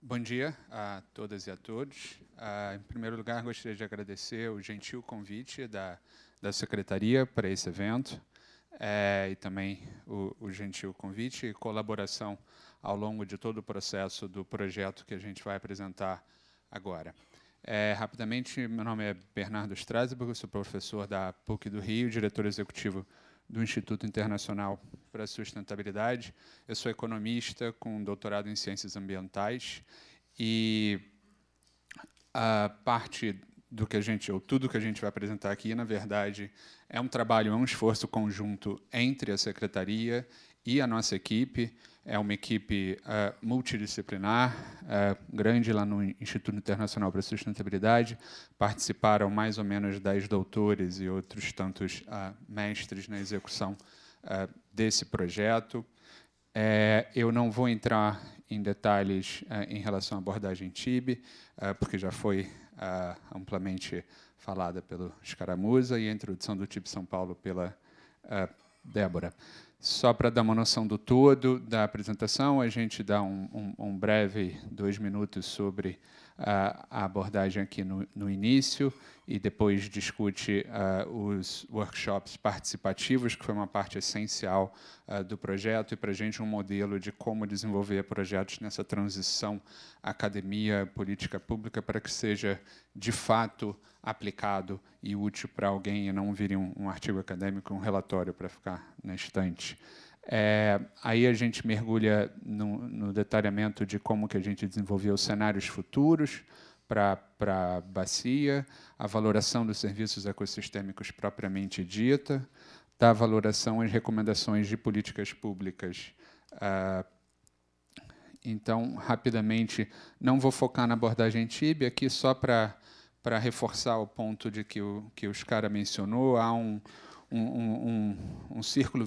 Bom dia a todas e a todos. Ah, em primeiro lugar, gostaria de agradecer o gentil convite da, da Secretaria para esse evento é, e também o, o gentil convite e colaboração ao longo de todo o processo do projeto que a gente vai apresentar agora. É, rapidamente, meu nome é Bernardo Strasberg, sou professor da PUC do Rio, diretor executivo do Instituto Internacional para a Sustentabilidade. Eu sou economista com doutorado em ciências ambientais e a parte do que a gente ou tudo que a gente vai apresentar aqui, na verdade, é um trabalho, é um esforço conjunto entre a secretaria e a nossa equipe é uma equipe uh, multidisciplinar, uh, grande lá no Instituto Internacional para a Sustentabilidade. Participaram mais ou menos 10 doutores e outros tantos uh, mestres na execução desse projeto. eu não vou entrar em detalhes em relação à abordagem TIB, porque já foi amplamente falada pelo Escaramuza e a introdução do TIB São Paulo pela Débora. Só para dar uma noção do todo da apresentação, a gente dá um, um, um breve dois minutos sobre a abordagem aqui no, no início e depois discute uh, os workshops participativos, que foi uma parte essencial uh, do projeto, e para a gente um modelo de como desenvolver projetos nessa transição academia-política pública para que seja, de fato, aplicado e útil para alguém e não vire um, um artigo acadêmico, um relatório para ficar na estante. É, aí a gente mergulha no, no, detalhamento de como que a gente desenvolveu cenários futuros para a bacia, a valoração dos serviços ecossistêmicos propriamente dita, da valoração às recomendações de políticas públicas. Ah, então, rapidamente, não vou focar na abordagem TIB aqui só para reforçar o ponto de que o, que os cara mencionou, há um, um, um, um, círculo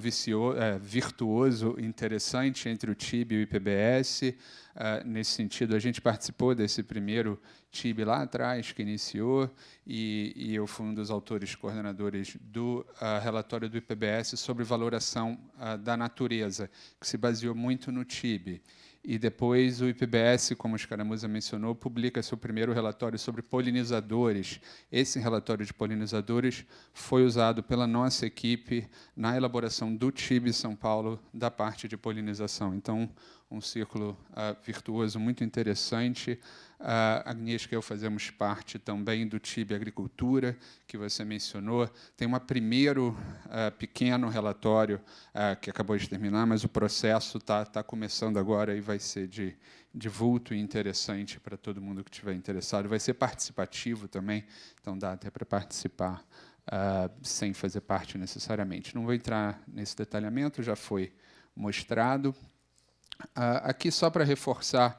é, virtuoso interessante entre o TIB e o IPBS. É, nesse sentido, a gente participou desse primeiro TIB lá atrás, que iniciou, e, e eu fui um dos autores coordenadores do uh, relatório do IPBS sobre valoração uh, da natureza, que se baseou muito no TIB. E depois o IPBS, como o Escaramuza mencionou, publica seu primeiro relatório sobre polinizadores. Esse relatório de polinizadores foi usado pela nossa equipe na elaboração do TIB São Paulo da parte de polinização. Então, um círculo uh, virtuoso muito interessante. A Agnieszka e eu fazemos parte também do TIB Agricultura, que você mencionou. Tem um primeiro uh, pequeno relatório uh, que acabou de terminar, mas o processo está tá começando agora e vai ser de, de vulto e interessante para todo mundo que estiver interessado. Vai ser participativo também, então dá até para participar uh, sem fazer parte necessariamente. Não vou entrar nesse detalhamento, já foi mostrado. Ah, aqui, só para reforçar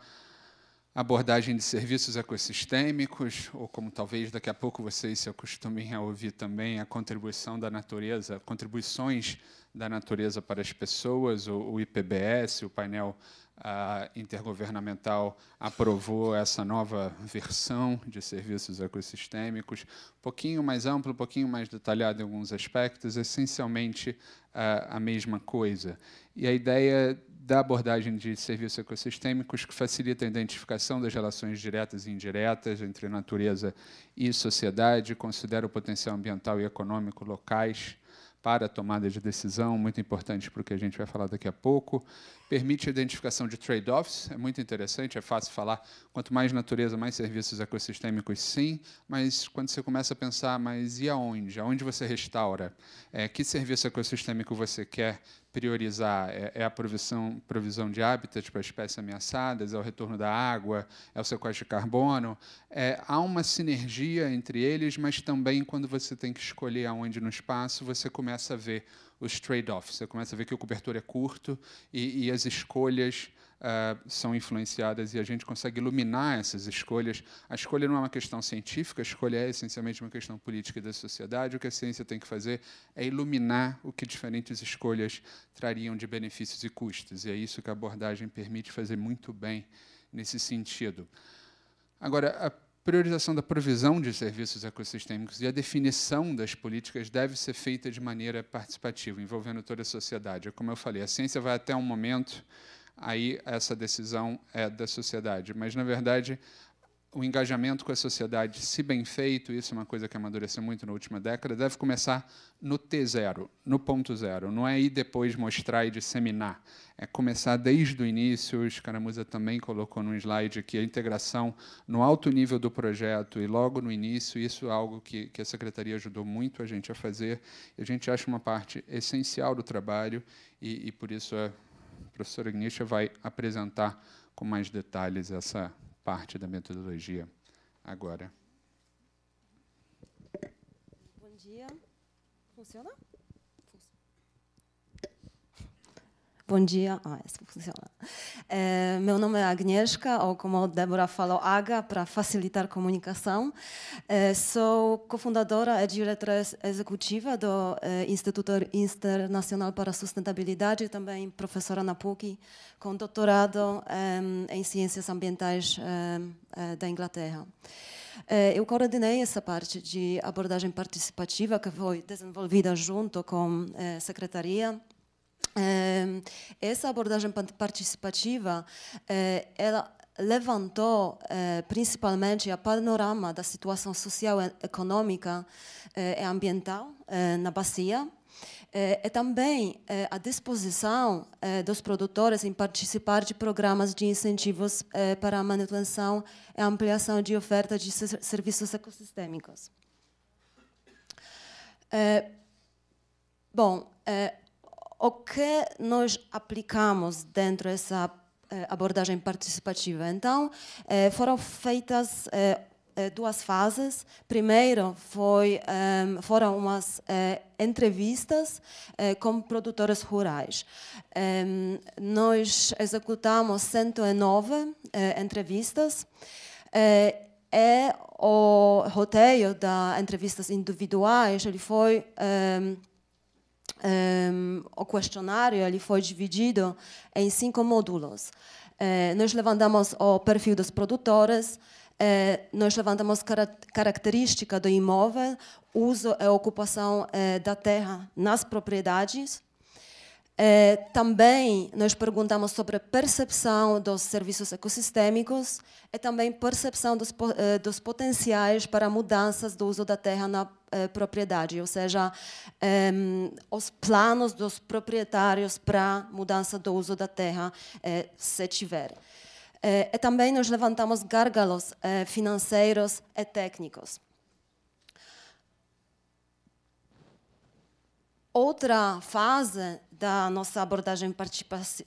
abordagem de serviços ecossistêmicos, ou como talvez daqui a pouco vocês se acostumem a ouvir também, a contribuição da natureza, contribuições da natureza para as pessoas, o, IPBS, o painel ah, intergovernamental aprovou essa nova versão de serviços ecossistêmicos, um pouquinho mais amplo, um pouquinho mais detalhado em alguns aspectos, essencialmente ah, a mesma coisa. E a ideia da abordagem de serviços ecossistêmicos que facilita a identificação das relações diretas e indiretas entre natureza e sociedade, considera o potencial ambiental e econômico locais para a tomada de decisão, muito importante para o que a gente vai falar daqui a pouco. Permite a identificação de trade-offs, é muito interessante, é fácil falar. Quanto mais natureza, mais serviços ecossistêmicos, sim, mas quando você começa a pensar, mas e aonde? Aonde você restaura? É, que serviço ecossistêmico você quer? priorizar é, é, a provisão, provisão de hábitat para espécies ameaçadas, é o retorno da água, é o sequestro de carbono. É, há uma sinergia entre eles, mas também quando você tem que escolher aonde no espaço, você começa a ver os trade-offs, você começa a ver que o cobertor é curto e, e as escolhas uh, são influenciadas e a gente consegue iluminar essas escolhas. A escolha não é uma questão científica, a escolha é essencialmente uma questão política da sociedade. O que a ciência tem que fazer é iluminar o que diferentes escolhas trariam de benefícios e custos. E é isso que a abordagem permite fazer muito bem nesse sentido. Agora, a priorização da provisão de serviços ecossistêmicos e a definição das políticas deve ser feita de maneira participativa, envolvendo toda a sociedade. É como eu falei, a ciência vai até um momento aí essa decisão é da sociedade. Mas, na verdade, o engajamento com a sociedade, se bem feito, isso é uma coisa que amadureceu muito na última década, deve começar no T0, no ponto zero. Não é ir depois mostrar e disseminar. É começar desde o início. O Escaramuza também colocou num slide que a integração no alto nível do projeto e logo no início, isso é algo que, que a secretaria ajudou muito a gente a fazer. A gente acha uma parte essencial do trabalho e, e por isso é professora Ignisha vai apresentar com mais detalhes essa parte da metodologia agora. Bom dia. Funciona? Bom dia. Ah, isso funciona. É, meu nome é Agnieszka, ou como a Débora falou, AGA, para facilitar a comunicação. É, sou cofundadora e diretora executiva do é, Instituto Internacional para a Sustentabilidade, também professora na PUC, com doutorado é, em Ciências Ambientais é, é, da Inglaterra. Eu coordenei essa parte de abordagem participativa que foi desenvolvida junto com a Secretaria essa abordagem participativa, eh, ela levantou eh, principalmente a panorama da situação social, econômica eh, e ambiental na bacia e também a disposição dos produtores em participar de programas de incentivos para a manutenção e ampliação de oferta de serviços ecossistêmicos. Bom, o que nós aplicamos dentro dessa eh, abordagem participativa. Então, eh, foram feitas eh, duas fases. Primeiro foi, ehm, foram umas entrevistas com produtores rurais. Ehm, nós executamos 109 entrevistas é o roteiro das entrevistas individuais ele foi ehm, um, ehm, o questionário ele foi dividido em cinco módulos. Eh, nós levantamos o perfil dos produtores, eh, nós levantamos car característica do imóvel, uso e ocupação eh, da terra nas propriedades, eh, também nós perguntamos sobre a percepção dos serviços ecossistêmicos e também percepção dos, eh, dos potenciais para mudanças do uso da terra na eh, propriedade, ou seja, ehm, os planos dos proprietários para mudança do uso da terra, se tiver. E também nós levantamos gargalos financeiros e técnicos. Outra fase da nossa abordagem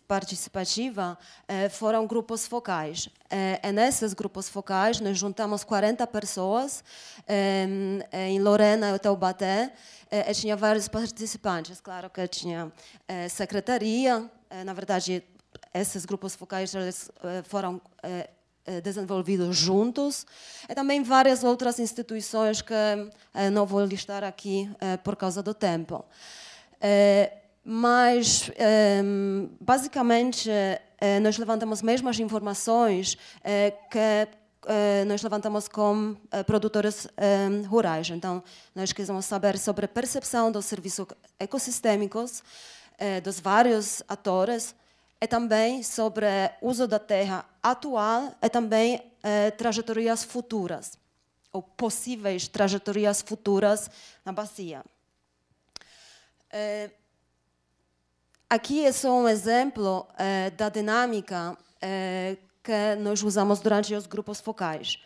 participativa eh, foram grupos focais. E eh, é nesses grupos focais, nós juntamos 40 pessoas ehm, eh, em Lorena e Taubaté. E tinha vários participantes. Claro que tinha secretaria, na verdade, esses grupos focais foram desenvolvidos juntos, e também várias outras instituições que não vou listar aqui por causa do tempo mas um, basicamente eh, eh, nós levantamos mesmo as informações eh, que nós levantamos com produtores hum, rurais. Então, nós queremos saber sobre a percepção dos serviços ecossistêmicos dos vários atores e também sobre o uso da terra atual e também trajetórias futuras ou possíveis trajetórias futuras na bacia. Aqui é só um exemplo eh, da dinâmica eh, que nós usamos durante os grupos focais.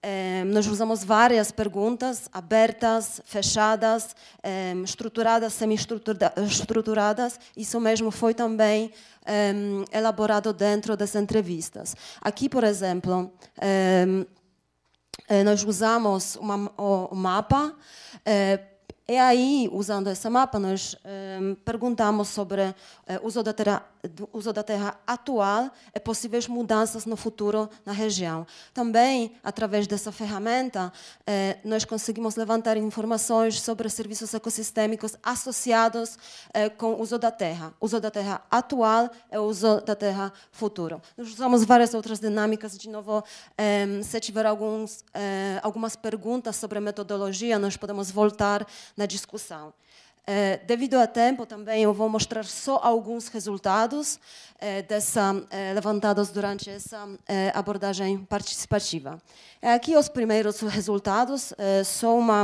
Eh, nós usamos várias perguntas abertas, fechadas, eh, estruturadas, semi-estruturadas. Isso mesmo foi também eh, elaborado dentro das entrevistas. Aqui, por exemplo, eh, nós usamos uma, o mapa e é aí, usando esse mapa, nós um, eh, perguntamos sobre eh, o uh, uso da, terra, uso da terra atual e possíveis mudanças no futuro na região. Também, através dessa ferramenta, uh, nós conseguimos levantar informações sobre serviços ecossistêmicos associados uh, com o uso da terra. O uso da terra atual e é o uso da terra futuro. Nós usamos várias outras dinâmicas. De novo, um, se tiver alguns, algumas perguntas sobre metodologia, nós podemos voltar na discussão. Eh, devido a tempo, também eu vou mostrar só alguns resultados é, dessa, eh, levantados durante essa abordagem participativa. Aqui os primeiros resultados são uma,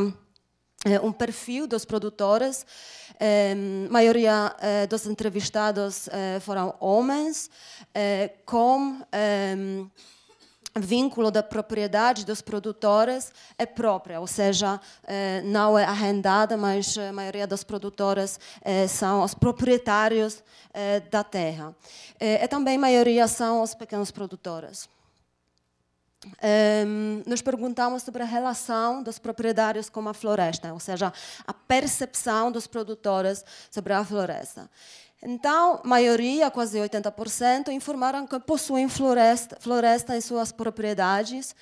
um perfil dos produtores. A maioria dos entrevistados foram homens, com vínculo da propriedade dos produtores é própria, ou seja, eh, não é arrendada, mas a maioria das produtoras eh, são os proprietários eh, da terra. E também a maioria são os pequenos produtores. Nós ehm, nos perguntamos sobre a relação dos proprietários com a floresta, ou seja, a percepção dos produtores sobre a floresta. Então, a maioria, quase 80%, informaram que possuem floresta, floresta em suas propriedades.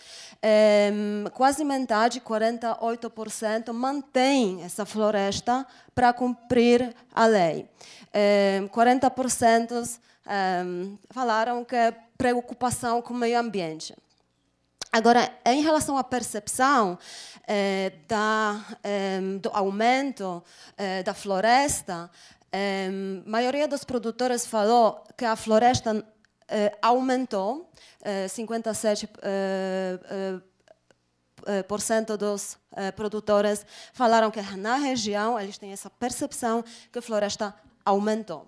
É, quase metade, 48%, mantém essa floresta para cumprir a lei. É, 40% é, falaram que é preocupação com o meio ambiente. Agora, em relação à percepção eh, da, ehm, do aumento eh, da floresta, a maioria dos produtores falou que a floresta uh, aumentou uh, 57%. Uh, por cento dos eh, produtores falaram que na região eles têm essa percepção que a floresta aumentou.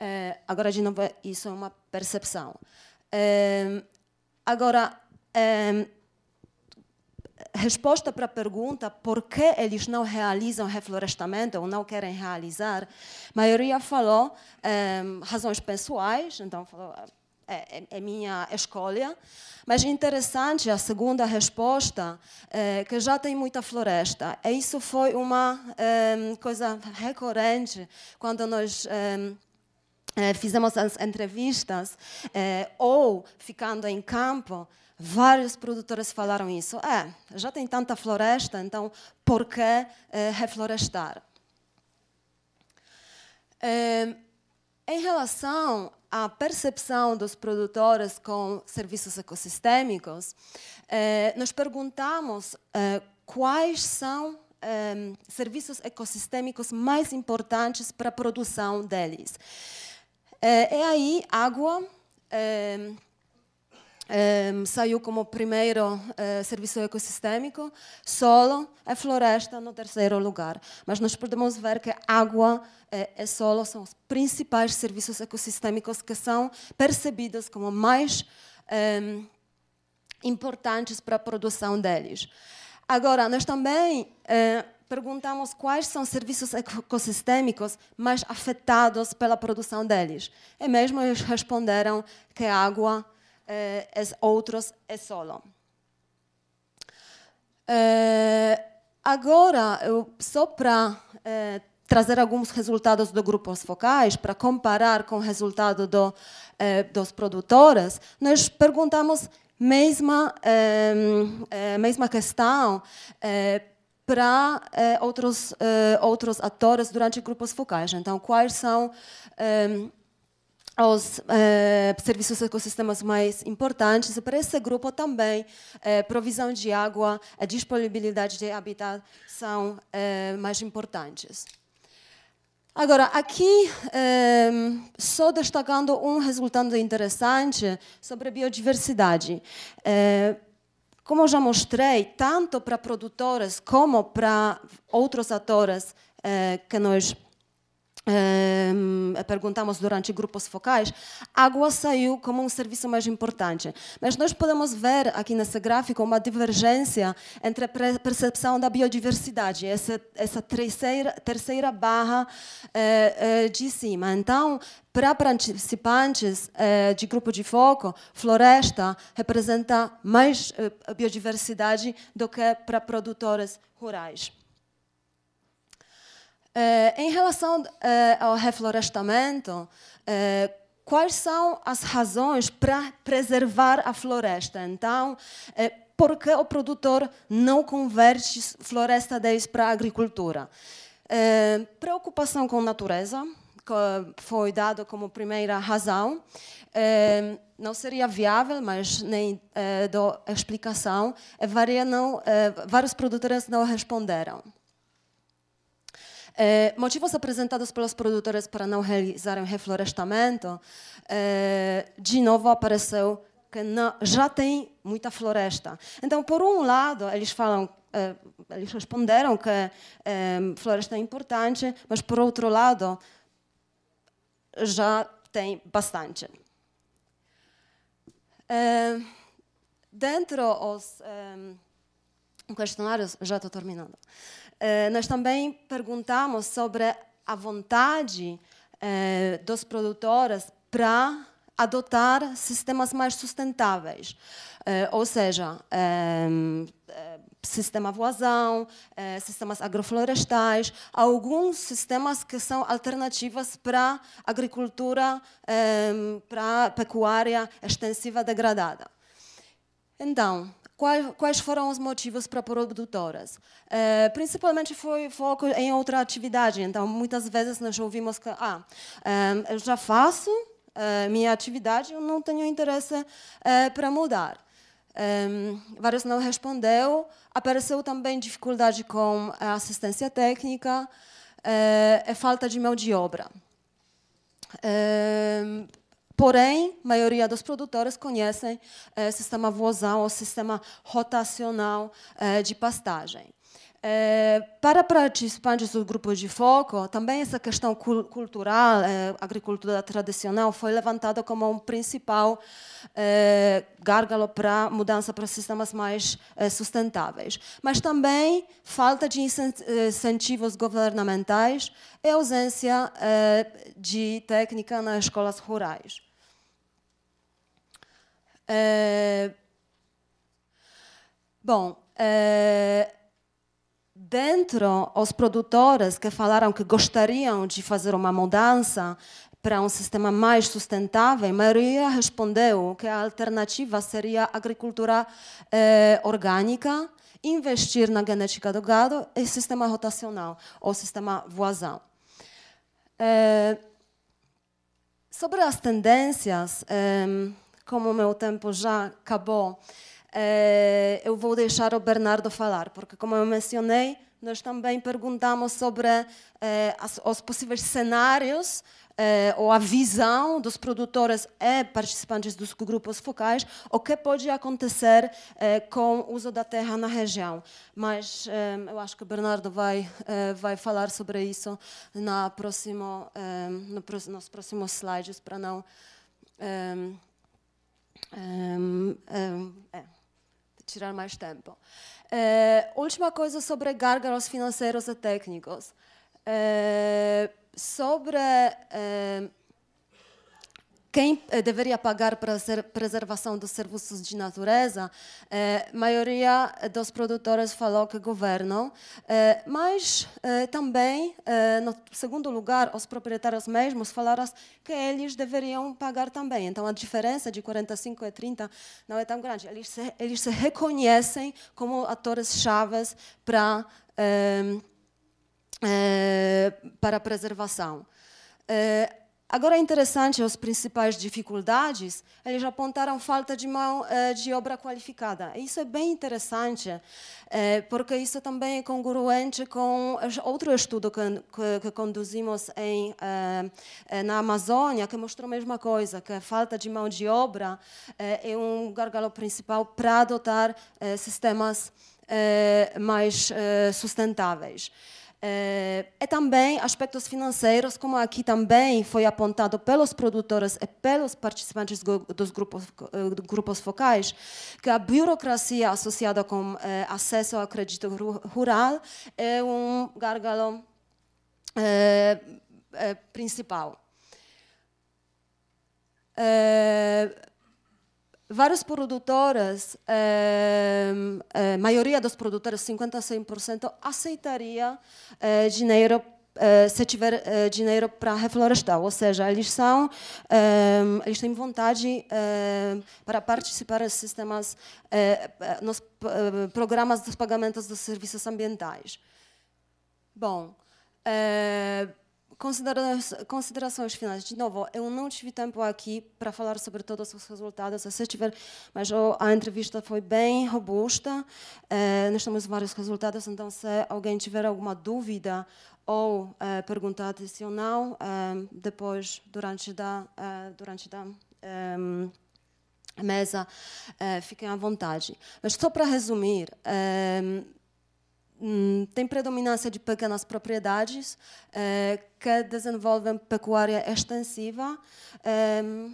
Eh, agora, de novo, isso é uma percepção. agora, resposta para a pergunta por que eles não realizam reflorestamento ou não querem realizar, a maioria falou é, razões pessoais, então falou é, é, é, minha escolha. Mas interessante a segunda resposta, é, que já tem muita floresta. E isso foi uma é, coisa recorrente quando nós ehm, eh, fizemos as entrevistas eh, ou ficando em campo. Várias produtoras falaram isso. É, já tem tanta floresta, então por que é, reflorestar? É, em relação à percepção dos produtores com serviços ecossistêmicos, é, eh, nós perguntamos eh, quais são ehm, serviços ecossistêmicos mais importantes para a produção deles. É, aí água, ehm, um, saiu como primeiro uh, serviço ecossistêmico, solo e floresta no terceiro lugar. Mas nós podemos ver que água uh, e solo são os principais serviços ecossistêmicos que são percebidos como mais um, importantes para a produção deles. Agora, nós também uh, perguntamos quais são os serviços ecossistêmicos mais afetados pela produção deles. E mesmo eles responderam que a água eh, outros é solo. Eh, agora, eu, só para eh, trazer alguns resultados do grupos focais, para comparar com o resultado do, eh, dos produtores, nós perguntamos mesma, eh, eh, mesma questão para outros, outros atores durante grupos focais. Então, quais são aos eh, serviços ecossistemas mais importantes. para esse grupo também, eh, provisão de água, a disponibilidade de habitat são eh, mais importantes. Agora, aqui, eh, só destacando um resultado interessante sobre a biodiversidade. Eh, como já mostrei, tanto para produtores como para outros atores eh, que nós perguntamos durante grupos focais, água saiu como um serviço mais importante. Mas nós podemos ver aqui nesse gráfico uma divergência entre a percepção da biodiversidade, essa, essa terceira, terceira barra eh, eh, de cima. Então, para participantes eh, de grupo de foco, floresta representa mais biodiversidade do que para produtores rurais. Uh, em relação uh, ao reflorestamento, uh, quais são as razões para preservar a floresta? Então, por que o produtor não converte floresta 10 para a agricultura? preocupação com a natureza foi dado como primeira razão. não seria viável, mas nem é, dou explicação. não, vários produtores não responderam. Eh, motivos apresentados pelos produtores para não realizarem reflorestamento, eh, de novo apareceu que não, já tem muita floresta. Então, por um lado, eles falam, eh, eles responderam que eh, floresta é importante, mas por outro lado, já tem bastante. Eh, dentro os eh, questionários, já estou terminando. Eh, nós também perguntamos sobre a vontade eh, dos produtores para adotar sistemas mais sustentáveis, eh, ou seja, sistema voazão, sistemas agroflorestais, alguns sistemas que são alternativas para agricultura, para pecuária extensiva degradada. Então, Quais foram os motivos para produtoras? É, principalmente foi foco em outra atividade. Então, muitas vezes nós ouvimos que ah, eh, eu já faço eh, minha atividade, eu não tenho interesse para mudar. Um, vários não respondeu. Apareceu também dificuldade com a assistência técnica, e falta de mão de obra. Porém, a maioria dos produtores conhecem o eh, sistema vozal ou sistema rotacional eh, de pastagem. Eh, para participantes do grupo de foco, também essa questão cultural, agricultura tradicional, foi levantada como um principal gárgalo gargalo para mudança para sistemas mais sustentáveis. Mas também falta de incentivos governamentais e ausência de técnica nas escolas rurais. Ah, bom, ah, dentro, os produtores que falaram que gostariam de fazer uma mudança para um sistema mais sustentável, a maioria respondeu que a alternativa seria a agricultura ah, orgânica, investir na genética do gado e sistema rotacional, ou sistema voazão. sobre as tendências como o meu tempo já acabou, eh, eu vou deixar o Bernardo falar, porque, como eu mencionei, nós também perguntamos sobre eh, os possíveis cenários eh, ou a visão dos produtores e participantes dos grupos focais, o que pode acontecer com o uso da terra na região. Mas eu acho que o Bernardo vai, vai falar sobre isso na próximo, nos próximos slides, para não um, um, é, tirar mais tempo. Eh, última coisa sobre gargalos financeiros e técnicos. Eh, sobre. Eh, quem eh, deveria pagar para a preservação dos serviços de natureza, a eh, maioria dos produtores falou que governam, eh, mas também, no segundo lugar, os proprietários mesmos falaram que eles deveriam pagar também. Então, a diferença de 45 e 30 não é tão grande. Eles se, eles se reconhecem como atores chaves para, para a preservação. Agora é interessante, as principais dificuldades, eles apontaram falta de mão eh, de obra qualificada. Isso é bem interessante, eh, porque isso também é congruente com outro estudo que, que, que conduzimos em, eh, na Amazônia, que mostrou a mesma coisa, que a falta de mão de obra é um gargalo principal para adotar sistemas mais sustentáveis. Eh, é também aspectos financeiros, como aqui também foi apontado pelos produtores e pelos participantes dos grupos, eh, grupos focais, que a burocracia associada com eh, acesso ao crédito rural é um gargalo principal várias produtoras, ehm, eh, a maioria dos produtores, 50% a 100%, aceitaria eh, dinheiro eh, se tiver eh, dinheiro para reflorestar, ou seja, eles são, ehm, eles têm vontade ehm, para participar eh, dos sistemas, nos programas de pagamentos dos serviços ambientais. Bom, considerações finais. De novo, eu não tive tempo aqui para falar sobre todos os resultados, se tiver, mas a entrevista foi bem robusta. É, nós temos vários resultados, então se alguém tiver alguma dúvida ou é, pergunta adicional, é, depois, durante da, durante da mesa, fiquem à vontade. Mas só para resumir, Hum, tem predominância de pequenas propriedades que eh, desenvolvem pecuária extensiva. Eh,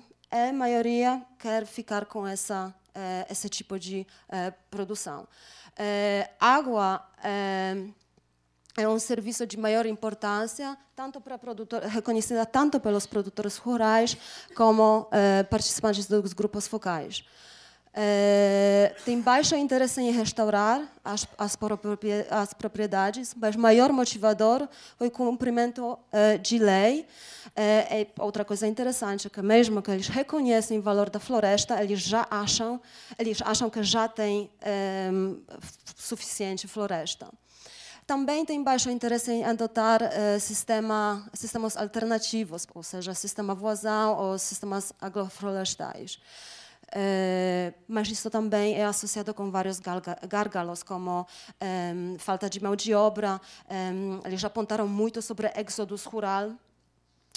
a maioria quer ficar com essa, eh, esse tipo de eh, produção. água é um serviço de maior importância, tanto para produtor, reconhecida tanto pelos produtores rurais como participantes dos grupos focais. Eh, tem baixo interesse em restaurar as, as, as, propriedades, mas maior motivador foi o cumprimento é, de lei. Eh, é, outra coisa interessante que mesmo que eles reconhecem o valor da floresta, eles já acham, eles acham que já tem ehm, suficiente floresta. Também tem baixo interesse em adotar sistema, sistemas alternativos, ou seja, sistema voazão ou sistemas agroflorestais. Eh, mas isso também é associado com vários gargalos, como um, ehm, falta de mão de obra. Um, ehm, eles apontaram muito sobre êxodo rural.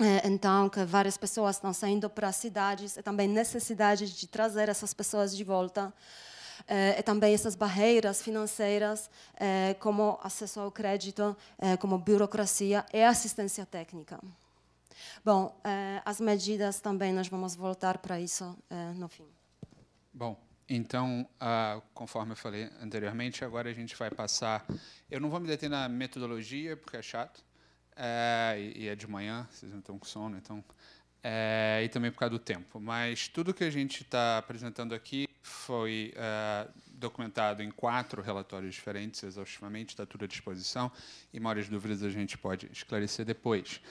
Eh, então, que várias pessoas estão saindo para as cidades, é também necessidade de trazer essas pessoas de volta. É também essas barreiras financeiras, é, como acesso ao crédito, é, como burocracia e assistência técnica. Bom, as medidas também nós vamos voltar para isso no fim. Bom, então, ah, conforme eu falei anteriormente, agora a gente vai passar. Eu não vou me deter na metodologia, porque é chato, é, e é de manhã, vocês não estão com sono, então. É, e também por causa do tempo. Mas tudo que a gente está apresentando aqui foi é, documentado em quatro relatórios diferentes, exaustivamente, está tudo à disposição, e maiores dúvidas a gente pode esclarecer depois.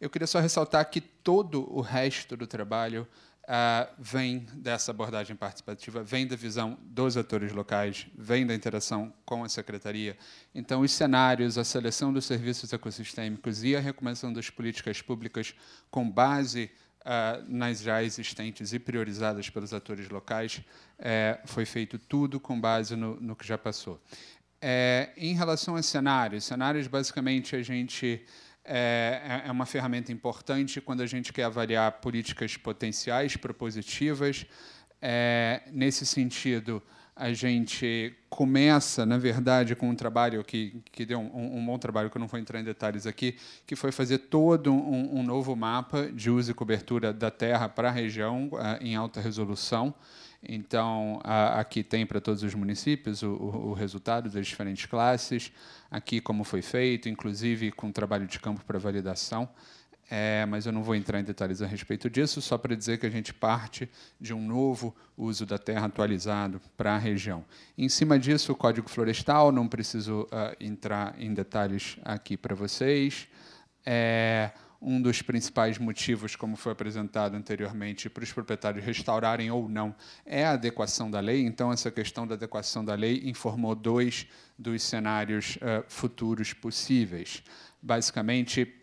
eu queria só ressaltar que todo o resto do trabalho uh, vem dessa abordagem participativa, vem da visão dos atores locais, vem da interação com a secretaria. Então, os cenários, a seleção dos serviços ecossistêmicos e a recomendação das políticas públicas com base Uh, nas já existentes e priorizadas pelos atores locais, é, foi feito tudo com base no, no que já passou. É, em relação a cenários, cenários basicamente a gente é, é, é, uma ferramenta importante quando a gente quer avaliar políticas potenciais, propositivas. É, nesse sentido, a gente começa, na verdade, com um trabalho que, que deu um, um, bom trabalho, que eu não vou entrar em detalhes aqui, que foi fazer todo um, um novo mapa de uso e cobertura da terra para a região eh, em alta resolução. Então, a, aqui tem para todos os municípios o, o, resultado das diferentes classes, aqui como foi feito, inclusive com trabalho de campo para validação. É, mas eu não vou entrar em detalhes a respeito disso, só para dizer que a gente parte de um novo uso da terra atualizado para a região. Em cima disso, o Código Florestal, não preciso uh, entrar em detalhes aqui para vocês. É, um dos principais motivos, como foi apresentado anteriormente, para os proprietários restaurarem ou não é a adequação da lei. Então, essa questão da adequação da lei informou dois dos cenários uh, futuros possíveis. Basicamente,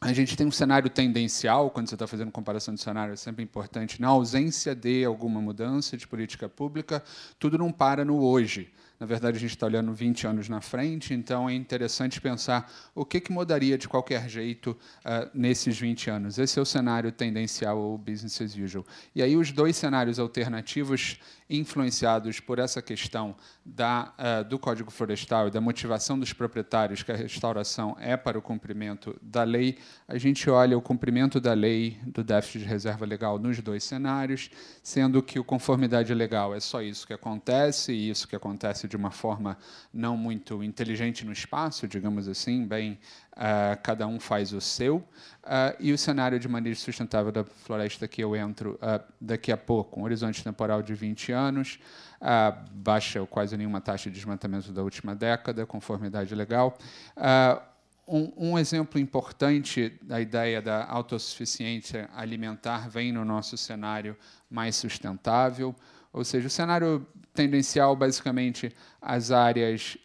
a gente tem um cenário tendencial, quando você está fazendo comparação de cenário, é sempre importante, na ausência de alguma mudança de política pública, tudo não para no hoje. Na verdade, a gente está olhando 20 anos na frente, então é interessante pensar o que, que mudaria de qualquer jeito uh, nesses 20 anos. Esse é o cenário tendencial ou business as usual. E aí, os dois cenários alternativos influenciados por essa questão da, uh, do Código Florestal e da motivação dos proprietários que a restauração é para o cumprimento da lei, a gente olha o cumprimento da lei do déficit de reserva legal nos dois cenários, sendo que o conformidade legal é só isso que acontece, e isso que acontece de uma forma não muito inteligente no espaço, digamos assim, bem Uh, cada um faz o seu, uh, e o cenário de manejo sustentável da floresta que eu entro uh, daqui a pouco, um horizonte temporal de 20 anos, baixa ou quase nenhuma taxa de desmatamento da última década, conformidade legal. Um, um, exemplo importante da ideia da autossuficiência alimentar vem no nosso cenário mais sustentável, ou seja, o cenário tendencial, basicamente, as áreas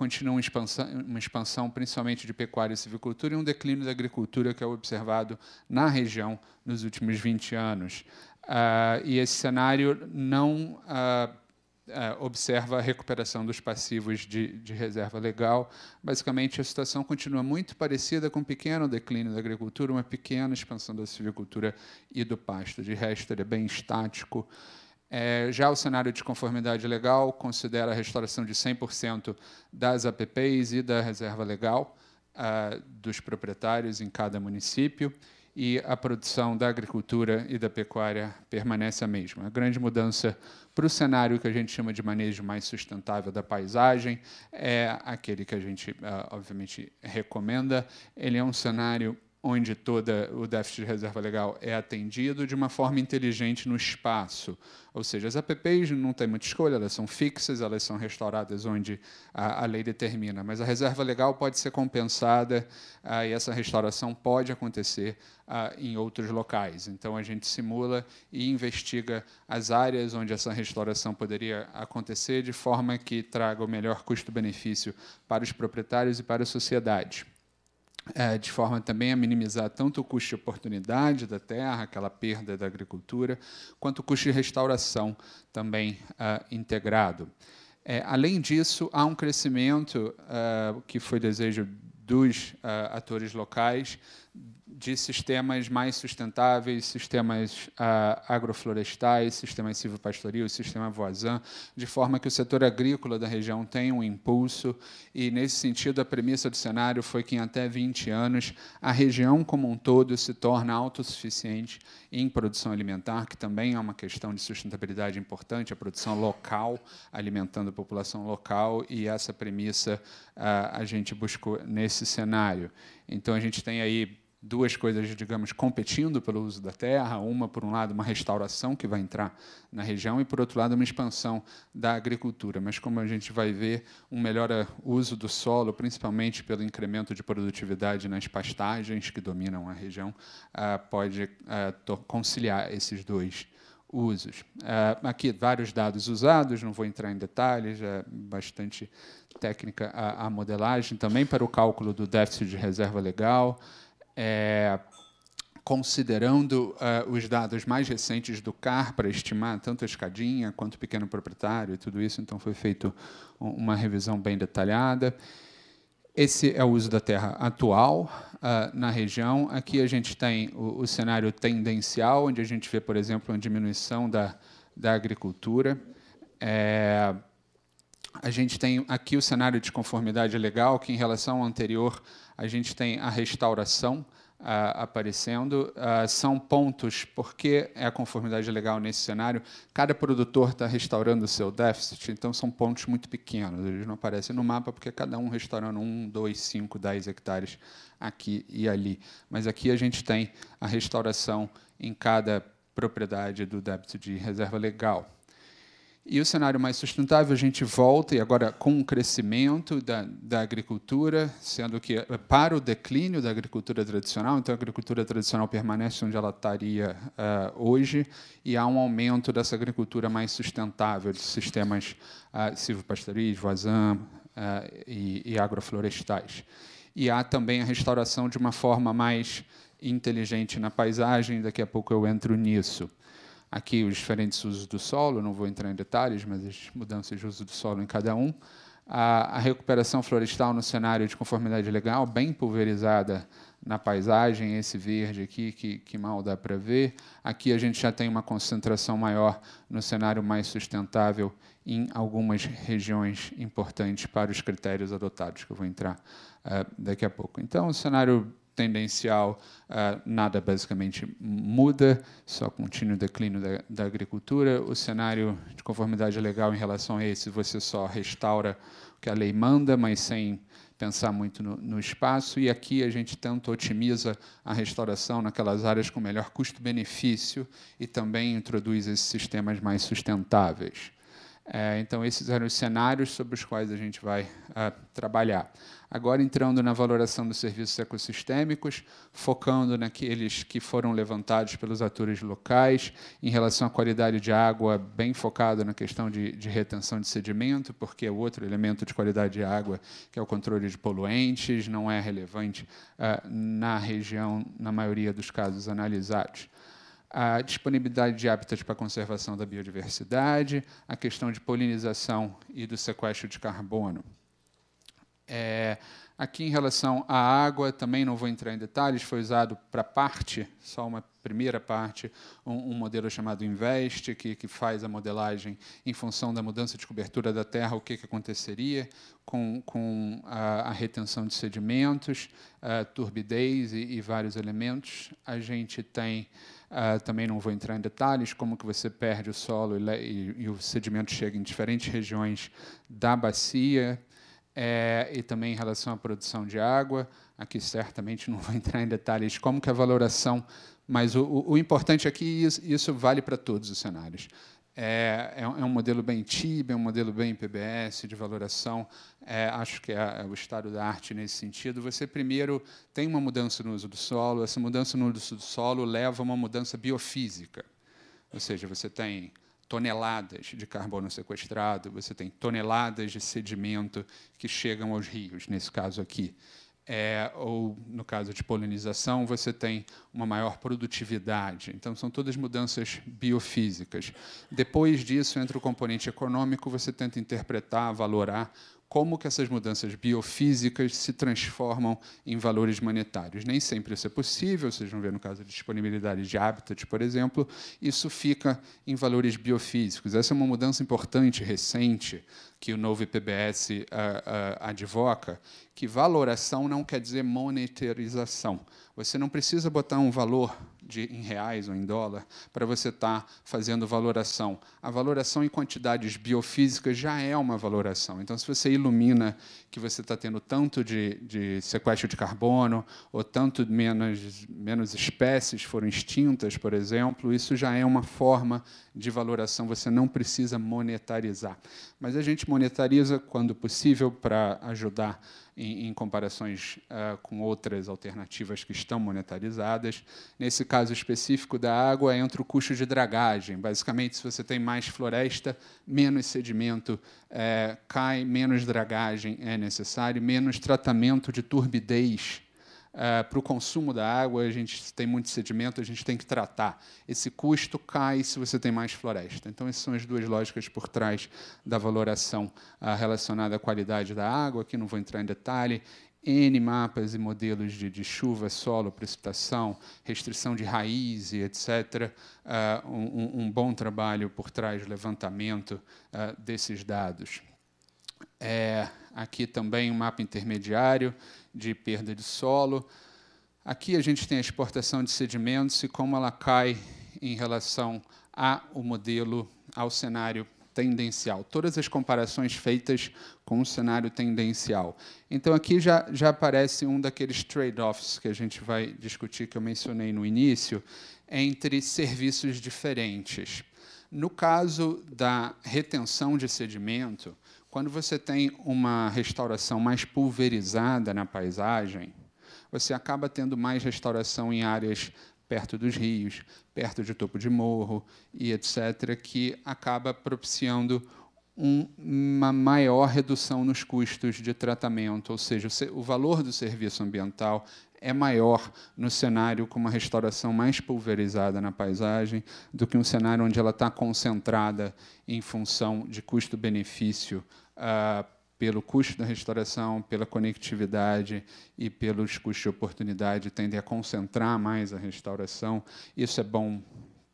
continua uma expansão, uma expansão principalmente de pecuária e silvicultura e um declínio da agricultura que é observado na região nos últimos 20 anos. Uh, e esse cenário não uh, uh, observa a recuperação dos passivos de, de, reserva legal. Basicamente, a situação continua muito parecida com um pequeno declínio da agricultura, uma pequena expansão da silvicultura e do pasto. De resto, ele é bem estático. É, já o cenário de conformidade legal considera a restauração de 100% das APPs e da reserva legal uh, dos proprietários em cada município e a produção da agricultura e da pecuária permanece a mesma. A grande mudança para o cenário que a gente chama de manejo mais sustentável da paisagem é aquele que a gente, uh, obviamente, recomenda. Ele é um cenário onde todo o déficit de reserva legal é atendido de uma forma inteligente no espaço. Ou seja, as APPs não têm muita escolha, elas são fixas, elas são restauradas onde a, a lei determina, mas a reserva legal pode ser compensada ah, e essa restauração pode acontecer ah, em outros locais. Então, a gente simula e investiga as áreas onde essa restauração poderia acontecer de forma que traga o melhor custo-benefício para os proprietários e para a sociedade é, de forma também a minimizar tanto o custo de oportunidade da terra, aquela perda da agricultura, quanto o custo de restauração também é, integrado. É, além disso, há um crescimento é, que foi desejo dos é, atores locais de sistemas mais sustentáveis, sistemas ah, agroflorestais, sistemas silvopastoril, sistema voisin, de forma que o setor agrícola da região tenha um impulso. E, nesse sentido, a premissa do cenário foi que, em até 20 anos, a região como um todo se torna autossuficiente em produção alimentar, que também é uma questão de sustentabilidade importante, a produção local, alimentando a população local, e essa premissa ah, a gente buscou nesse cenário. Então, a gente tem aí duas coisas, digamos, competindo pelo uso da terra, uma por um lado uma restauração que vai entrar na região e por outro lado uma expansão da agricultura, mas como a gente vai ver, um melhor uso do solo, principalmente pelo incremento de produtividade nas pastagens que dominam a região, ah, pode ah, conciliar esses dois usos. Ah, aqui vários dados usados, não vou entrar em detalhes, é bastante técnica a modelagem também para o cálculo do déficit de reserva legal é, considerando uh, os dados mais recentes do CAR para estimar tanto a escadinha quanto o pequeno proprietário e tudo isso, então foi feita uma revisão bem detalhada. Esse é o uso da terra atual uh, na região. Aqui a gente tem o, o, cenário tendencial, onde a gente vê, por exemplo, uma diminuição da, da agricultura. É, a gente tem aqui o cenário de conformidade legal, que em relação ao anterior a gente tem a restauração uh, aparecendo, uh, são pontos, porque é a conformidade legal nesse cenário, cada produtor está restaurando o seu déficit, então são pontos muito pequenos, eles não aparecem no mapa, porque é cada um restaurando um, dois, cinco, dez hectares aqui e ali. Mas aqui a gente tem a restauração em cada propriedade do débito de reserva legal. E o cenário mais sustentável, a gente volta, e agora com o crescimento da, da agricultura, sendo que é para o declínio da agricultura tradicional, então a agricultura tradicional permanece onde ela estaria uh, hoje, e há um aumento dessa agricultura mais sustentável, de sistemas uh, ah, silvopastorismo, uh, eh, e, e agroflorestais. E há também a restauração de uma forma mais inteligente na paisagem, daqui a pouco eu entro nisso aqui os diferentes usos do solo, não vou entrar em detalhes, mas as mudanças de uso do solo em cada um. A, a recuperação florestal no cenário de conformidade legal, bem pulverizada na paisagem, esse verde aqui que, que mal dá para ver. Aqui a gente já tem uma concentração maior no cenário mais sustentável em algumas regiões importantes para os critérios adotados, que eu vou entrar uh, daqui a pouco. Então, o cenário tendencial, uh, nada basicamente muda, só contínuo declínio da, da, agricultura. O cenário de conformidade legal em relação a esse, você só restaura o que a lei manda, mas sem pensar muito no, no espaço. E aqui a gente tanto otimiza a restauração naquelas áreas com melhor custo-benefício e também introduz esses sistemas mais sustentáveis. É, então, esses eram os cenários sobre os quais a gente vai uh, trabalhar. Agora, entrando na valoração dos serviços ecossistêmicos, focando naqueles que foram levantados pelos atores locais, em relação à qualidade de água, bem focado na questão de, de retenção de sedimento, porque é outro elemento de qualidade de água, que é o controle de poluentes, não é relevante uh, na região, na maioria dos casos analisados a disponibilidade de hábitats para conservação da biodiversidade, a questão de polinização e do sequestro de carbono. É, Aqui em relação à água, também não vou entrar em detalhes, foi usado para parte, só uma primeira parte, um, um modelo chamado Invest, que, que faz a modelagem em função da mudança de cobertura da terra, o que, que aconteceria com, com a, a retenção de sedimentos, a turbidez e, e vários elementos. A gente tem, também não vou entrar em detalhes, como que você perde o solo e, e, e o sedimento chega em diferentes regiões da bacia, é, e também em relação à produção de água. Aqui certamente não vou entrar em detalhes como que é a valoração, mas o, o, o importante aqui, é isso, isso vale para todos os cenários. É, é, um modelo bem TIB, é um modelo bem é PBS de valoração. É, acho que é, é, o estado da arte nesse sentido. Você primeiro tem uma mudança no uso do solo. Essa mudança no uso do solo leva a uma mudança biofísica, ou seja, você tem toneladas de carbono sequestrado, você tem toneladas de sedimento que chegam aos rios, nesse caso aqui. É, ou, no caso de polinização, você tem uma maior produtividade. Então, são todas mudanças biofísicas. Depois disso, entra o componente econômico, você tenta interpretar, valorar como que essas mudanças biofísicas se transformam em valores monetários. Nem sempre isso é possível, vocês vão ver no caso de disponibilidade de hábitat, por exemplo, isso fica em valores biofísicos. Essa é uma mudança importante, recente, que o novo IPBS uh, eh, uh, eh, advoca, que valoração não quer dizer monetarização. Você não precisa botar um valor de, em reais ou em dólar para você estar tá fazendo valoração. A valoração em quantidades biofísicas já é uma valoração. Então, se você ilumina que você está tendo tanto de, de, sequestro de carbono ou tanto menos, menos espécies foram extintas, por exemplo, isso já é uma forma de valoração. Você não precisa monetarizar. Mas a gente monetariza quando possível para ajudar em, em comparações uh, com outras alternativas que estão monetarizadas. Nesse caso específico da água, entra o custo de dragagem. Basicamente, se você tem mais floresta, menos sedimento é, cai, menos dragagem é necessário, menos tratamento de turbidez Uh, para o consumo da água, a gente tem muito sedimento, a gente tem que tratar. Esse custo cai se você tem mais floresta. Então, essas são as duas lógicas por trás da valoração uh, relacionada à qualidade da água, que não vou entrar em detalhe. N mapas e modelos de, de chuva, solo, precipitação, restrição de raiz e etc. Ah, uh, um, um, bom trabalho por trás do levantamento ah, desses dados. É Aqui também um mapa intermediário de perda de solo. Aqui a gente tem a exportação de sedimentos e como ela cai em relação ao modelo, ao cenário tendencial. Todas as comparações feitas com o cenário tendencial. Então aqui já, já aparece um daqueles trade-offs que a gente vai discutir, que eu mencionei no início, entre serviços diferentes. No caso da retenção de sedimento, quando você tem uma restauração mais pulverizada na paisagem, você acaba tendo mais restauração em áreas perto dos rios, perto de topo de morro e etc., que acaba propiciando uma maior redução nos custos de tratamento, ou seja, o valor do serviço ambiental é maior no cenário com uma restauração mais pulverizada na paisagem do que um cenário onde ela está concentrada em função de custo-benefício uh, pelo custo da restauração, pela conectividade e pelos custos de oportunidade, tendem a concentrar mais a restauração. Isso é bom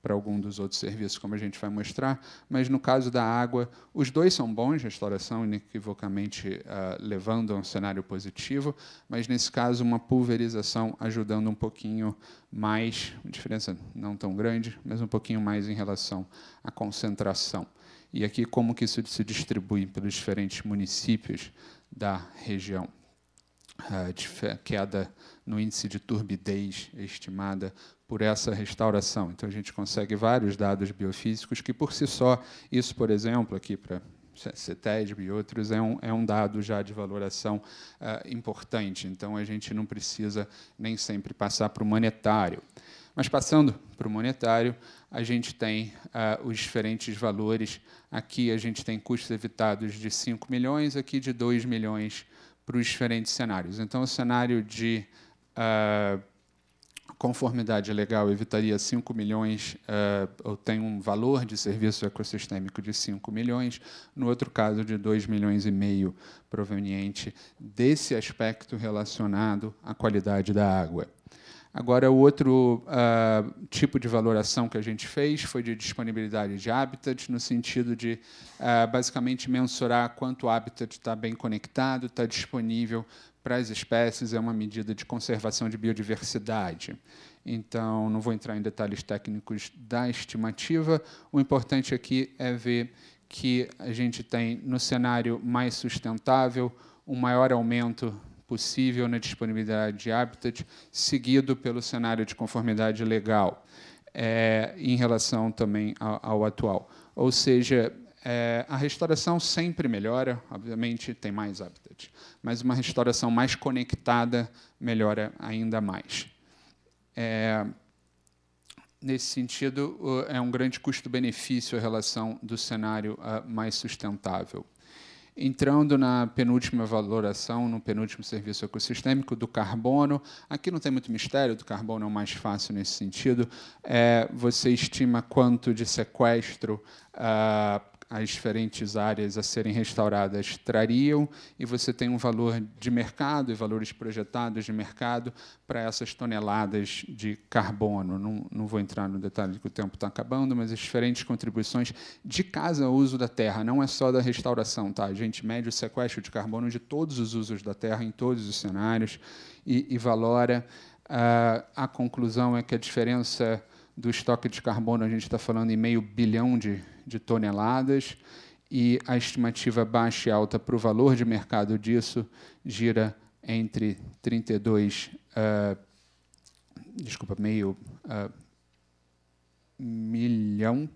para algum dos outros serviços, como a gente vai mostrar, mas no caso da água, os dois são bons, restauração inequivocamente uh, levando a um cenário positivo, mas nesse caso uma pulverização ajudando um pouquinho mais, uma diferença não tão grande, mas um pouquinho mais em relação à concentração. E aqui como que isso se distribui pelos diferentes municípios da região. Uh, queda no índice de turbidez estimada por essa restauração. Então, a gente consegue vários dados biofísicos que, por si só, isso, por exemplo, aqui para CETESB e outros, é um, é um dado já de valoração uh, importante. Então, a gente não precisa nem sempre passar para o monetário. Mas, passando para o monetário, a gente tem uh, os diferentes valores. Aqui, a gente tem custos evitados de 5 milhões, aqui de 2 milhões para os diferentes cenários. Então, o cenário de. Uh, conformidade legal evitaria 5 milhões, uh, ou tem um valor de serviço ecossistêmico de 5 milhões, no outro caso de 2 milhões e meio proveniente desse aspecto relacionado à qualidade da água. Agora, o outro uh, tipo de valoração que a gente fez foi de disponibilidade de habitat, no sentido de uh, basicamente mensurar quanto o habitat está bem conectado, está disponível para as espécies é uma medida de conservação de biodiversidade. Então, não vou entrar em detalhes técnicos da estimativa. O importante aqui é ver que a gente tem, no cenário mais sustentável, um maior aumento possível na disponibilidade de habitat, seguido pelo cenário de conformidade legal, é, em relação também ao, ao atual. Ou seja, é, a restauração sempre melhora, obviamente tem mais habitat, mas uma restauração mais conectada melhora ainda mais. É, nesse sentido, é um grande custo-benefício a relação do cenário ah, mais sustentável. Entrando na penúltima valoração, no penúltimo serviço ecossistêmico do carbono, aqui não tem muito mistério, do carbono é o mais fácil nesse sentido. É, você estima quanto de sequestro uh, as diferentes áreas a serem restauradas trariam, e você tem um valor de mercado e valores projetados de mercado para essas toneladas de carbono. Não, não vou entrar no detalhe de que o tempo está acabando, mas as diferentes contribuições de casa ao uso da terra, não é só da restauração. Tá? A gente mede o sequestro de carbono de todos os usos da terra, em todos os cenários, e, e valora. Uh, a conclusão é que a diferença do estoque de carbono a gente está falando em meio bilhão de, de toneladas e a estimativa baixa e alta para o valor de mercado disso gira entre 32, uh, ah, desculpa, meio uh, milhão,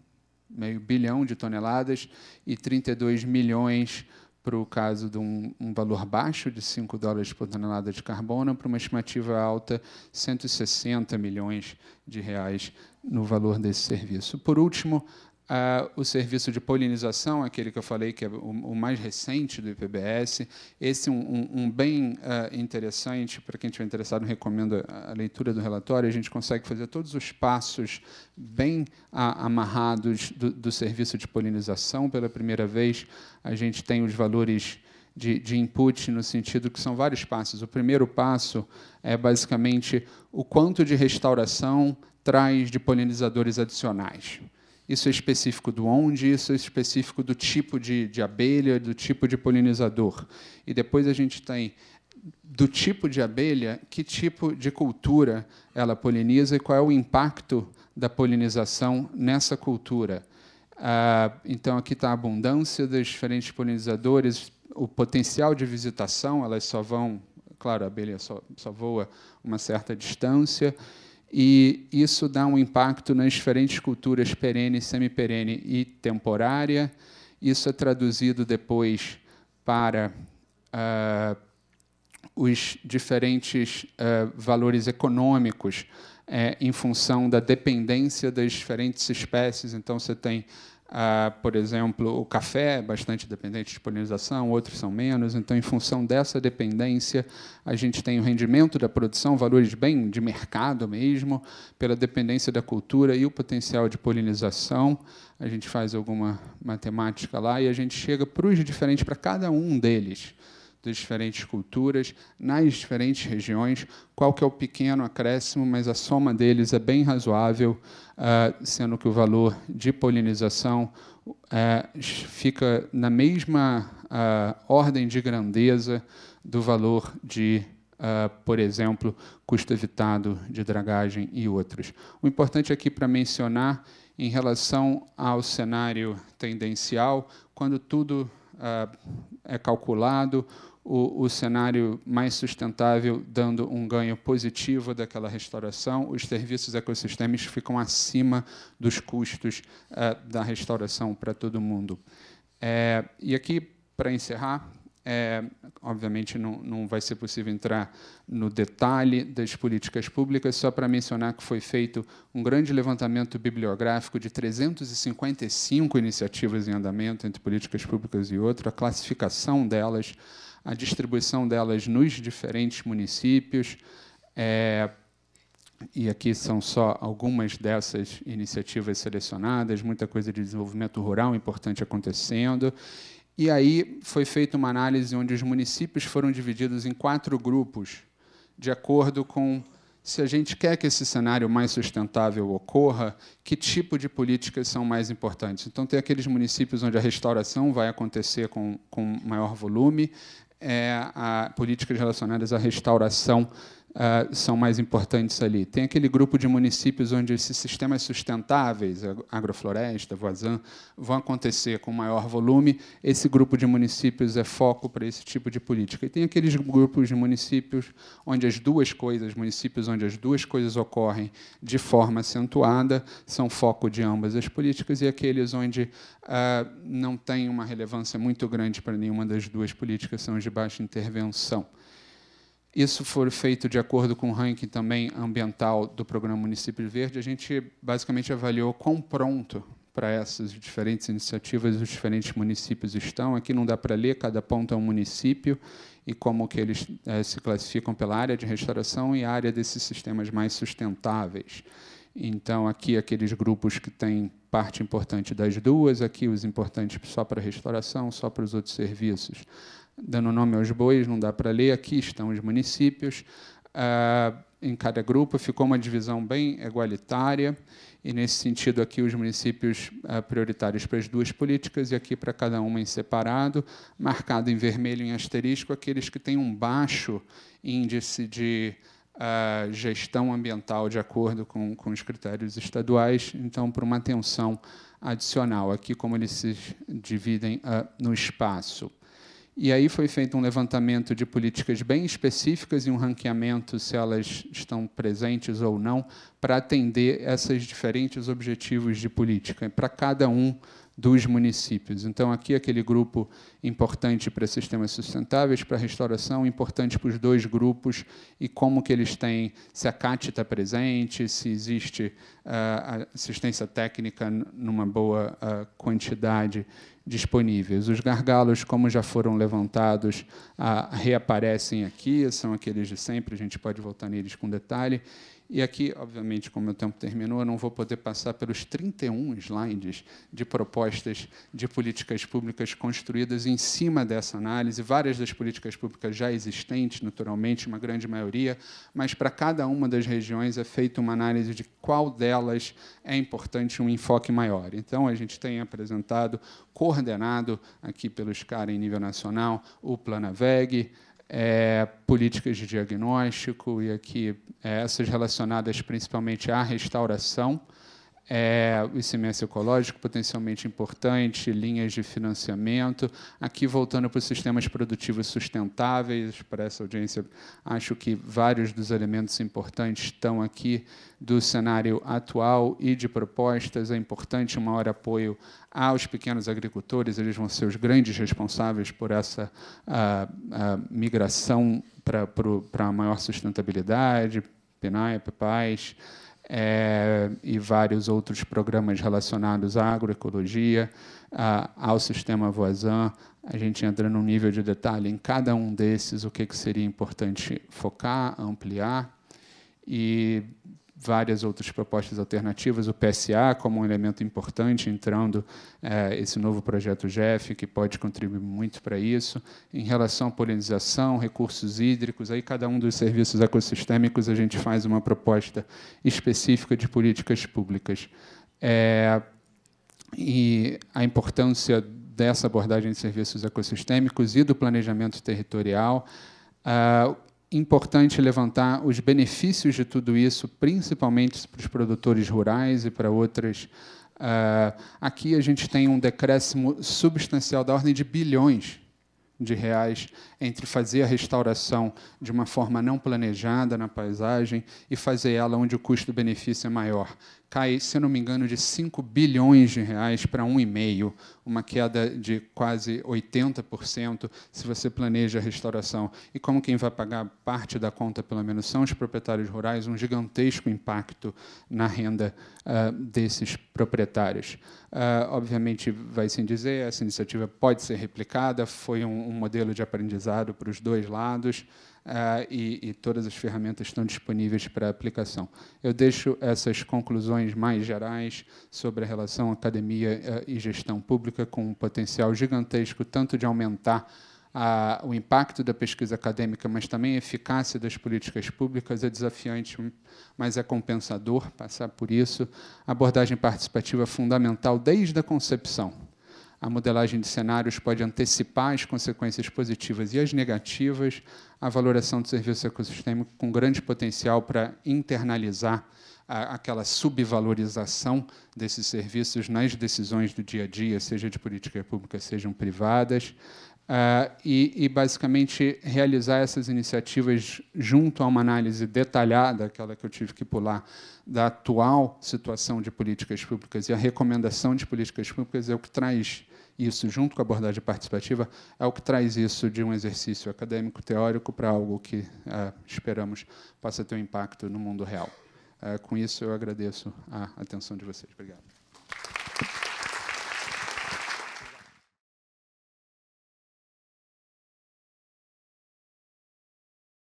meio bilhão de toneladas e 32 milhões para o caso de um, um, valor baixo de 5 dólares por tonelada de carbono, para uma estimativa alta, 160 milhões de reais no valor desse serviço. Por último, Uh, o serviço de polinização, aquele que eu falei que é o, o mais recente do IPBS. Esse é um, um, um bem uh, interessante, para quem estiver interessado, recomendo a, a, leitura do relatório. A gente consegue fazer todos os passos bem uh, amarrados do, do, serviço de polinização. Pela primeira vez, a gente tem os valores de, de input no sentido que são vários passos. O primeiro passo é basicamente o quanto de restauração trás de polinizadores adicionais. Isso é específico do onde, isso é específico do tipo de, de abelha, do tipo de polinizador. E depois a gente tem do tipo de abelha, que tipo de cultura ela poliniza e qual é o impacto da polinização nessa cultura. Ah, então, aqui está a abundância dos diferentes polinizadores, o potencial de visitação, elas só vão, claro, a abelha só, só voa uma certa distância, e isso dá um impacto nas diferentes culturas perene, semi-perene e temporária. Isso é traduzido depois para uh, os diferentes uh, valores econômicos uh, em função da dependência das diferentes espécies. Então, você tem ah, por exemplo, o café é bastante dependente de polinização, outros são menos. Então, em função dessa dependência, a gente tem o rendimento da produção, valores bem de mercado mesmo, pela dependência da cultura e o potencial de polinização. A gente faz alguma matemática lá e a gente chega para os diferentes, para cada um deles das diferentes culturas, nas diferentes regiões, qual que é o pequeno acréscimo, mas a soma deles é bem razoável ah, sendo que o valor de polinização é, fica na mesma ah, ordem de grandeza do valor de ah, por exemplo, custo evitado de dragagem e outros. O importante aqui para mencionar, em relação ao cenário tendencial, quando tudo é calculado, o, o, cenário mais sustentável dando um ganho positivo daquela restauração, os serviços ecossistêmicos ficam acima dos custos eh, da restauração para todo mundo. É, e aqui, para encerrar, é, obviamente não, não vai ser possível entrar no detalhe das políticas públicas, só para mencionar que foi feito um grande levantamento bibliográfico de 355 iniciativas em andamento entre políticas públicas e outras, a classificação delas a distribuição delas nos diferentes municípios. É, e aqui são só algumas dessas iniciativas selecionadas, muita coisa de desenvolvimento rural importante acontecendo. E aí foi feita uma análise onde os municípios foram divididos em quatro grupos, de acordo com se a gente quer que esse cenário mais sustentável ocorra, que tipo de políticas são mais importantes. Então, tem aqueles municípios onde a restauração vai acontecer com, com maior volume, é, a políticas relacionadas à restauração uh, são mais importantes ali. Tem aquele grupo de municípios onde esses sistemas sustentáveis, agrofloresta, voazã, vão acontecer com maior volume. Esse grupo de municípios é foco para esse tipo de política. E tem aqueles grupos de municípios onde as duas coisas, municípios onde as duas coisas ocorrem de forma acentuada, são foco de ambas as políticas, e aqueles onde uh, não tem uma relevância muito grande para nenhuma das duas políticas são de baixa intervenção isso for feito de acordo com o ranking também ambiental do programa Município Verde, a gente basicamente avaliou quão pronto para essas diferentes iniciativas os diferentes municípios estão. Aqui não dá para ler, cada ponto é um município e como que eles é, se classificam pela área de restauração e área desses sistemas mais sustentáveis. Então, aqui aqueles grupos que têm parte importante das duas, aqui os importantes só para restauração, só para os outros serviços dando nome aos bois, não dá para ler, aqui estão os municípios. Ah, em cada grupo ficou uma divisão bem igualitária, e nesse sentido aqui os municípios ah, prioritários para as duas políticas e aqui para cada uma em separado, marcado em vermelho em asterisco aqueles que têm um baixo índice de ah, gestão ambiental de acordo com, com os critérios estaduais, então por uma atenção adicional aqui como eles se dividem ah, no espaço. E aí foi feito um levantamento de políticas bem específicas e um ranqueamento se elas estão presentes ou não para atender esses diferentes objetivos de política para cada um dos municípios. Então, aqui aquele grupo importante para sistemas sustentáveis, para restauração, importante para os dois grupos e como que eles têm, se a CAT está presente, se existe uh, assistência técnica numa boa uh, quantidade disponíveis. Os gargalos, como já foram levantados, ah, reaparecem aqui, são aqueles de sempre, a gente pode voltar neles com detalhe. E aqui, obviamente, como meu tempo terminou, eu não vou poder passar pelos 31 slides de propostas de políticas públicas construídas em cima dessa análise, várias das políticas públicas já existentes, naturalmente, uma grande maioria, mas para cada uma das regiões é feita uma análise de qual delas é importante um enfoque maior. Então, a gente tem apresentado, coordenado aqui pelos caras em nível nacional, o Planaveg, é, políticas de diagnóstico, e aqui é, essas relacionadas principalmente à restauração é, o semestre ecológico potencialmente importante, linhas de financiamento. Aqui, voltando para os sistemas produtivos sustentáveis, para essa audiência, acho que vários dos elementos importantes estão aqui do cenário atual e de propostas. É importante um maior apoio aos pequenos agricultores, eles vão ser os grandes responsáveis por essa ah, ah, migração para, para a maior sustentabilidade, PNAE, PPAES é, e vários outros programas relacionados à agroecologia, a, ao sistema Voisin. A gente entra num nível de detalhe em cada um desses, o que, que seria importante focar, ampliar. E várias outras propostas alternativas, o PSA como um elemento importante, entrando eh, esse novo projeto GEF, que pode contribuir muito para isso. Em relação à polinização, recursos hídricos, aí cada um dos serviços ecossistêmicos a gente faz uma proposta específica de políticas públicas. É, e a importância dessa abordagem de serviços ecossistêmicos e do planejamento territorial. Uh, importante levantar os benefícios de tudo isso, principalmente para os produtores rurais e para outras. Uh, aqui a gente tem um decréscimo substancial da ordem de bilhões de reais entre fazer a restauração de uma forma não planejada na paisagem e fazer ela onde o custo-benefício é maior cai, se não me engano, de 5 bilhões de reais para 1,5, uma queda de quase 80% se você planeja a restauração. E como quem vai pagar parte da conta, pelo menos, são os proprietários rurais, um gigantesco impacto na renda uh, desses proprietários. Uh, obviamente, vai sem dizer, essa iniciativa pode ser replicada, foi um, um modelo de aprendizado para os dois lados. Ah, e, e todas as ferramentas estão disponíveis para aplicação. Eu deixo essas conclusões mais gerais sobre a relação academia ah, e gestão pública com um potencial gigantesco, tanto de aumentar ah, o impacto da pesquisa acadêmica, mas também a eficácia das políticas públicas é desafiante, mas é compensador passar por isso. A abordagem participativa é fundamental desde a concepção a modelagem de cenários pode antecipar as consequências positivas e as negativas, a valoração do serviço ecossistêmico com grande potencial para internalizar a, aquela subvalorização desses serviços nas decisões do dia a dia, seja de política pública, sejam privadas, uh, e, e, basicamente realizar essas iniciativas junto a uma análise detalhada, aquela que eu tive que pular, da atual situação de políticas públicas e a recomendação de políticas públicas é o que traz isso, junto com a abordagem participativa, é o que traz isso de um exercício acadêmico teórico para algo que ah, esperamos possa ter um impacto no mundo real. É, com isso, eu agradeço a atenção de vocês. Obrigado.